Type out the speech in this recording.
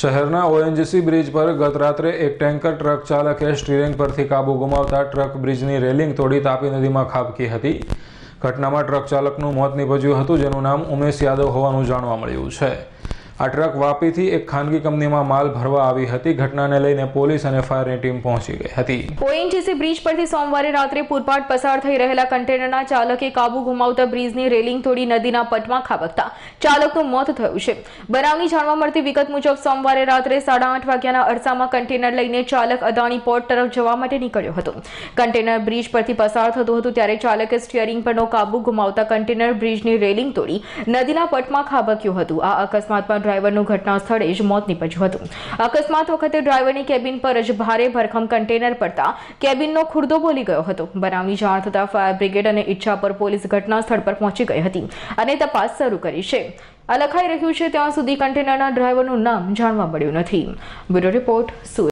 શહેરના ONGC bridge પર ગત રાત્રે એક ટેન્કર ટ્રક ચાલકે સ્ટીરિંગ પરથી કાબુ ગુમાવતા ટ્રક બ્રિજની રેલિંગ તોડી તાપી નદીમાં ખાબકી હતી ઘટનામાં ટ્રક ચાલકનું મોત નીપજ્યું હતું જેનું નામ ઉમેશ યાદવ હોવાનું જાણવા મળ્યું છે આ ટ્રક વાપીથી એક ખાનગી કંપનીમાં માલ ભરવા આવી હતી ઘટનાને લઈને પોલીસ અને ફાયરની ટીમ પહોંચી ગઈ હતી ઓએનજીસી બ્રિજ પરથી સોમવારે રાત્રે પૂરપાટ પસાર થઈ રહેલા કન્ટેનરના ચાલકે કાબુ ગુમાવતા બ્રિજની રેલિંગ તોડી નદીના પટમાં ખાબકતા ચાલકનું મોત થયું છે બનાવની જાણવા મળતી વિગત મુજબ સોમવારે રાત્રે સાડા આઠ વાગ્યાના અરસામાં કન્ટેનર લઈને ચાલક અદાણી પોર્ટ તરફ જવા માટે નીકળ્યો હતો કન્ટેનર બ્રિજ પરથી પસાર થતું હતું ત્યારે ચાલકે સ્ટીયરિંગ પરનો કાબુ ગુમાવતા કન્ટેનર બ્રિજની રેલિંગ તોડી નદીના પટમાં ખાબક્યું હતું આ અકસ્માતમાં ડ્રાઈવરનું ઘટના જ મોત નીપજ્યું હતું અકસ્માત વખતે ડ્રાઈવરની કેબિન પર જ ભારે ભરખમ કન્ટેનર પડતા કેબિનનો ખુરદો બોલી ગયો હતો બનાવની જાણ થતાં ફાયર બ્રિગેડ અને પર પોલીસ ઘટના સ્થળ પર પહોંચી ગઈ હતી અને તપાસ શરૂ કરી છે લખાઈ રહ્યું છે ત્યાં સુધી કન્ટેનરના ડ્રાઈવરનું નામ જાણવા મળ્યું નથી બ્યુરો રિપોર્ટ સુરત